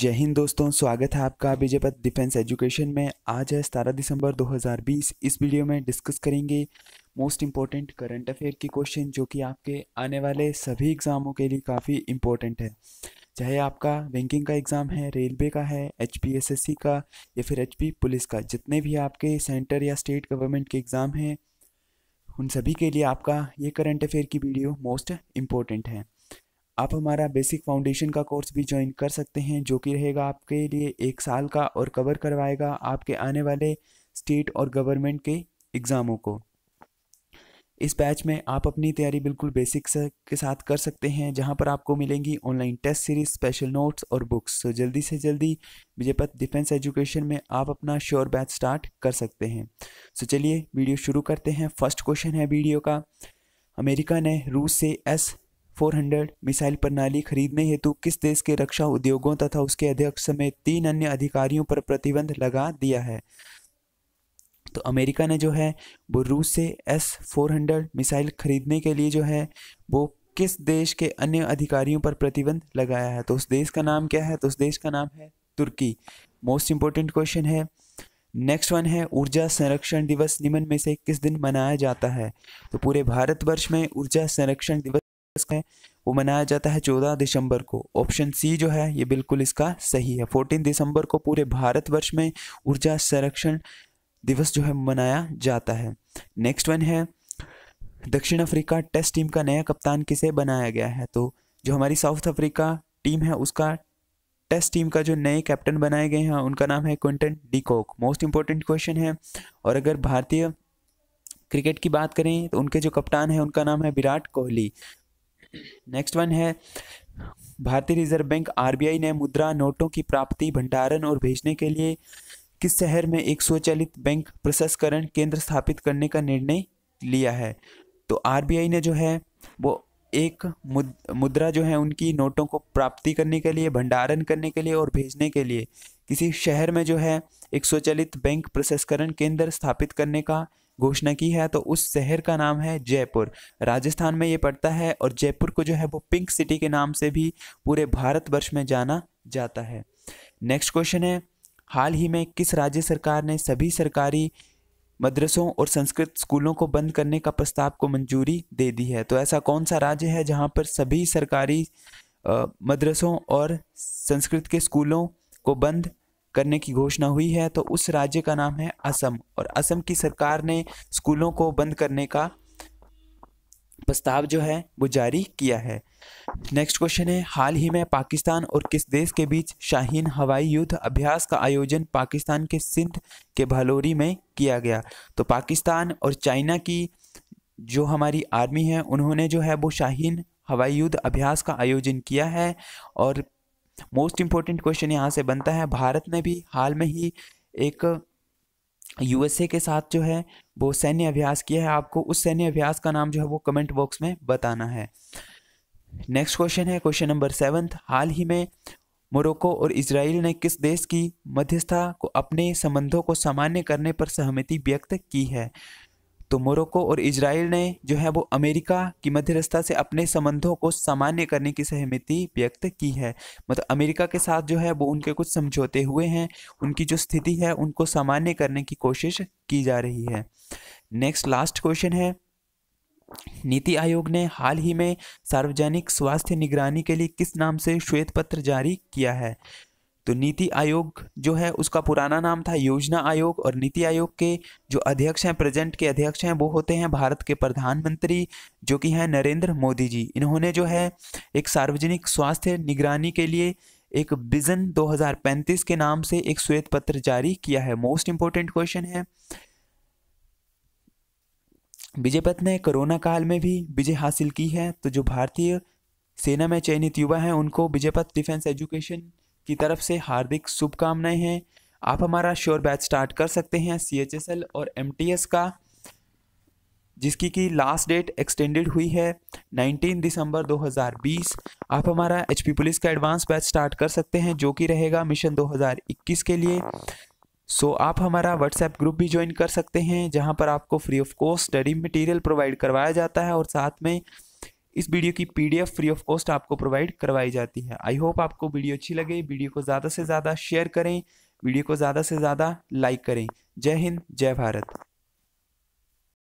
जय हिंद दोस्तों स्वागत है आपका विजयपथ डिफेंस एजुकेशन में आज है सतारह दिसंबर 2020 इस वीडियो में डिस्कस करेंगे मोस्ट इम्पॉर्टेंट करंट अफेयर के क्वेश्चन जो कि आपके आने वाले सभी एग्ज़ामों के लिए काफ़ी इम्पोर्टेंट है चाहे आपका बैंकिंग का एग्ज़ाम है रेलवे का है एच का या फिर एच पुलिस का जितने भी आपके सेंटर या स्टेट गवर्नमेंट के एग्ज़ाम हैं उन सभी के लिए आपका ये करंट अफेयर की वीडियो मोस्ट इम्पॉर्टेंट है आप हमारा बेसिक फाउंडेशन का कोर्स भी ज्वाइन कर सकते हैं जो कि रहेगा आपके लिए एक साल का और कवर करवाएगा आपके आने वाले स्टेट और गवर्नमेंट के एग्ज़ामों को इस बैच में आप अपनी तैयारी बिल्कुल बेसिक के साथ कर सकते हैं जहां पर आपको मिलेंगी online test series special notes और बुक्स तो जल्दी से जल्दी विजयपथ डिफेंस एजुकेशन में आप अपना श्योर बैच स्टार्ट कर सकते हैं सो चलिए वीडियो शुरू करते हैं फर्स्ट क्वेश्चन है वीडियो का अमेरिका ने रूस से एस 400 मिसाइल प्रणाली खरीदने हेतु किस देश के रक्षा उद्योगों तथा उसके अध्यक्ष समेत तीन अन्य अधिकारियों पर प्रतिबंध लगा दिया है तो अमेरिका ने जो है वो रूस से एस फोर मिसाइल खरीदने के लिए जो है वो किस देश के अन्य अधिकारियों पर प्रतिबंध लगाया है तो उस देश का नाम क्या है तो उस देश का नाम है तुर्की मोस्ट इंपॉर्टेंट क्वेश्चन है नेक्स्ट वन है ऊर्जा संरक्षण दिवस निम्न में से किस दिन मनाया जाता है तो पूरे भारतवर्ष में ऊर्जा संरक्षण दिवस वो मनाया जाता है चौदह दिसंबर को ऑप्शन सी जो है ये बिल्कुल इसका सही है फोर्टीन दिसंबर को पूरे भारतवर्ष में ऊर्जा संरक्षण दिवस जो है मनाया जाता है नेक्स्ट वन है दक्षिण अफ्रीका टेस्ट टीम का नया कप्तान किसे बनाया गया है तो जो हमारी साउथ अफ्रीका टीम है उसका टेस्ट टीम का जो नए कैप्टन बनाए गए हैं उनका नाम है Quinton de Kock most important question है और अगर भारतीय क्रिकेट की बात करें तो उनके जो कप्तान है उनका नाम है विराट कोहली नेक्स्ट वन है भारतीय रिजर्व बैंक आर ने मुद्रा नोटों की प्राप्ति भंडारण और भेजने के लिए किस शहर में एक स्वचालित बैंक प्रसंस्करण केंद्र स्थापित करने का निर्णय लिया है तो आर ने जो है वो एक मुद्रा जो है उनकी नोटों को प्राप्ति करने के लिए भंडारण करने के लिए और भेजने के लिए किसी शहर में जो है एक स्वचालित बैंक प्रसंस्करण केंद्र स्थापित करने का घोषणा की है तो उस शहर का नाम है जयपुर राजस्थान में ये पड़ता है और जयपुर को जो है वो पिंक सिटी के नाम से भी पूरे भारतवर्ष में जाना जाता है नेक्स्ट क्वेश्चन है हाल ही में किस राज्य सरकार ने सभी सरकारी मदरसों और संस्कृत स्कूलों को बंद करने का प्रस्ताव को मंजूरी दे दी है तो ऐसा कौन सा राज्य है जहाँ पर सभी सरकारी मदरसों और संस्कृत के स्कूलों को बंद करने की घोषणा हुई है तो उस राज्य का नाम है असम और असम की सरकार ने स्कूलों को बंद करने का प्रस्ताव जो है वो जारी किया है नेक्स्ट क्वेश्चन है हाल ही में पाकिस्तान और किस देश के बीच शाहीन हवाई युद्ध अभ्यास का आयोजन पाकिस्तान के सिंध के भालोरी में किया गया तो पाकिस्तान और चाइना की जो हमारी आर्मी है उन्होंने जो है वो शाहीन हवाई युद्ध अभ्यास का आयोजन किया है और मोस्ट इम्पोर्टेंट क्वेश्चन यहाँ से बनता है भारत ने भी हाल में ही एक यूएसए के साथ जो है वो सैन्य अभ्यास किया है आपको उस सैन्य अभ्यास का नाम जो है वो कमेंट बॉक्स में बताना है नेक्स्ट क्वेश्चन है क्वेश्चन नंबर सेवन्थ हाल ही में मोरक्को और इसराइल ने किस देश की मध्यस्थता को अपने संबंधों को सामान्य करने पर सहमति व्यक्त की है तो मोरक्को और इजराइल ने जो है वो अमेरिका की मध्यस्थता से अपने संबंधों को सामान्य करने की सहमति व्यक्त की है मतलब अमेरिका के साथ जो है वो उनके कुछ समझौते हुए हैं उनकी जो स्थिति है उनको सामान्य करने की कोशिश की जा रही है नेक्स्ट लास्ट क्वेश्चन है नीति आयोग ने हाल ही में सार्वजनिक स्वास्थ्य निगरानी के लिए किस नाम से श्वेत पत्र जारी किया है तो नीति आयोग जो है उसका पुराना नाम था योजना आयोग और नीति आयोग के जो अध्यक्ष हैं प्रेजेंट के अध्यक्ष हैं वो होते हैं भारत के प्रधानमंत्री जो कि हैं नरेंद्र मोदी जी इन्होंने जो है एक सार्वजनिक स्वास्थ्य निगरानी के लिए एक विजन 2035 के नाम से एक श्वेत पत्र जारी किया है मोस्ट इम्पोर्टेंट क्वेश्चन है विजयपत ने कोरोना काल में भी विजय हासिल की है तो जो भारतीय सेना में चयनित युवा हैं उनको विजयपत डिफेंस एजुकेशन की तरफ से हार्दिक शुभकामनाएं हैं आप हमारा श्योर बैच स्टार्ट कर सकते हैं सी एच एस एल और एम टी एस का जिसकी की लास्ट डेट एक्सटेंडेड हुई है 19 दिसंबर 2020 आप हमारा एच पी पुलिस का एडवांस बैच स्टार्ट कर सकते हैं जो कि रहेगा मिशन 2021 के लिए सो so, आप हमारा व्हाट्सएप ग्रुप भी ज्वाइन कर सकते हैं जहां पर आपको free of cost study material provide करवाया जाता है और साथ में इस वीडियो की पीडीएफ फ्री ऑफ कॉस्ट आपको प्रोवाइड करवाई जाती है आई होप आपको वीडियो अच्छी लगे वीडियो को ज़्यादा से ज़्यादा शेयर करें वीडियो को ज़्यादा से ज़्यादा लाइक करें जय हिंद जय भारत